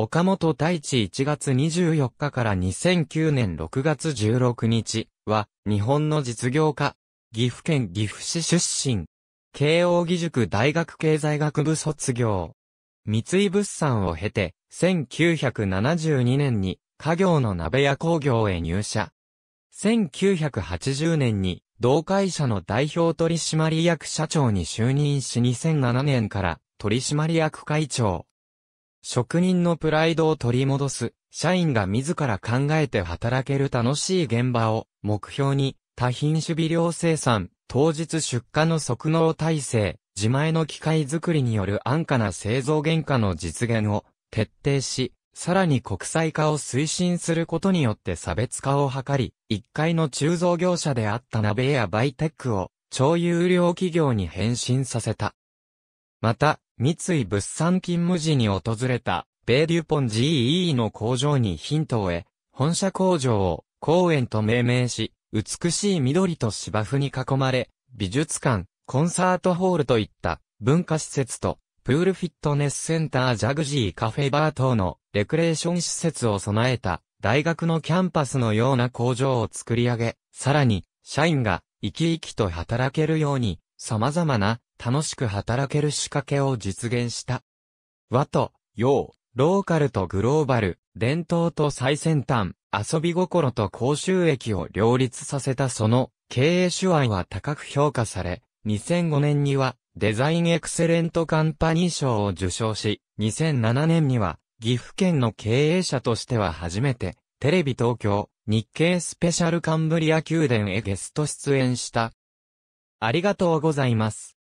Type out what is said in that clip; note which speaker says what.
Speaker 1: 岡本大一1月24日から2009年6月16日は、日本の実業家、岐阜県岐阜市出身、慶応義塾大学経済学部卒業。三井物産を経て、1972年に家業の鍋屋工業へ入社。1980年に同会社の代表取締役社長に就任し2007年から取締役会長、職人のプライドを取り戻す、社員が自ら考えて働ける楽しい現場を目標に、多品種微量生産、当日出荷の即納体制、自前の機械作りによる安価な製造原価の実現を徹底し、さらに国際化を推進することによって差別化を図り、一階の鋳造業者であった鍋やバイテックを超有料企業に変身させた。また、三井物産勤務時に訪れた、米デュポン GE の工場にヒントを得、本社工場を公園と命名し、美しい緑と芝生に囲まれ、美術館、コンサートホールといった文化施設と、プールフィットネスセンタージャグジーカフェバー等のレクレーション施設を備えた大学のキャンパスのような工場を作り上げ、さらに社員が生き生きと働けるように様々な楽しく働ける仕掛けを実現した。和と洋、ローカルとグローバル、伝統と最先端、遊び心と高収益を両立させたその経営手腕は高く評価され、2005年にはデザインエクセレントカンパニー賞を受賞し、2007年には岐阜県の経営者としては初めてテレビ東京日経スペシャルカンブリア宮殿へゲスト出演した。ありがとうございます。